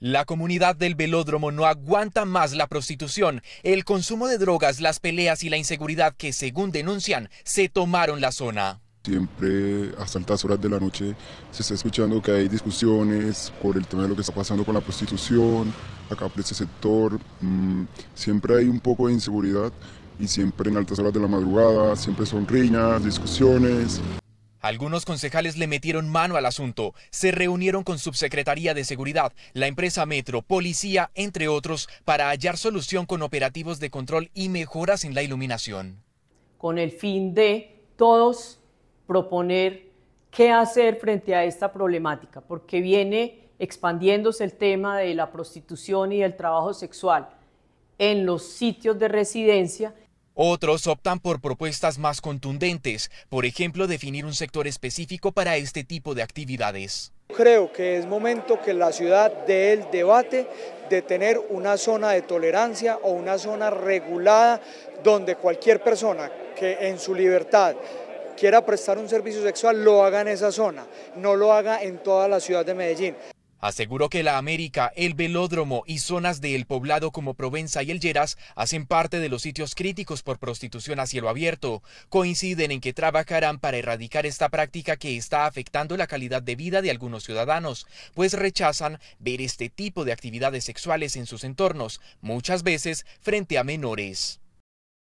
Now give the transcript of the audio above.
La comunidad del velódromo no aguanta más la prostitución, el consumo de drogas, las peleas y la inseguridad que, según denuncian, se tomaron la zona. Siempre hasta altas horas de la noche se está escuchando que hay discusiones por el tema de lo que está pasando con la prostitución, acá por este sector. Mm, siempre hay un poco de inseguridad y siempre en altas horas de la madrugada, siempre son riñas, discusiones. Algunos concejales le metieron mano al asunto, se reunieron con Subsecretaría de Seguridad, la empresa Metro, policía, entre otros, para hallar solución con operativos de control y mejoras en la iluminación. Con el fin de todos proponer qué hacer frente a esta problemática, porque viene expandiéndose el tema de la prostitución y el trabajo sexual en los sitios de residencia otros optan por propuestas más contundentes, por ejemplo, definir un sector específico para este tipo de actividades. Creo que es momento que la ciudad dé el debate de tener una zona de tolerancia o una zona regulada donde cualquier persona que en su libertad quiera prestar un servicio sexual lo haga en esa zona, no lo haga en toda la ciudad de Medellín. Aseguró que la América, el velódromo y zonas del Poblado como Provenza y El Lleras hacen parte de los sitios críticos por prostitución a cielo abierto. Coinciden en que trabajarán para erradicar esta práctica que está afectando la calidad de vida de algunos ciudadanos, pues rechazan ver este tipo de actividades sexuales en sus entornos, muchas veces frente a menores.